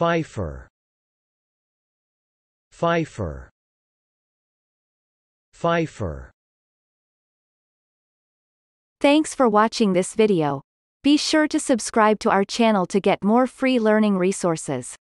Pfeiffer Pfeiffer Pfeiffer Thanks for watching this video. Be sure to subscribe to our channel to get more free learning resources.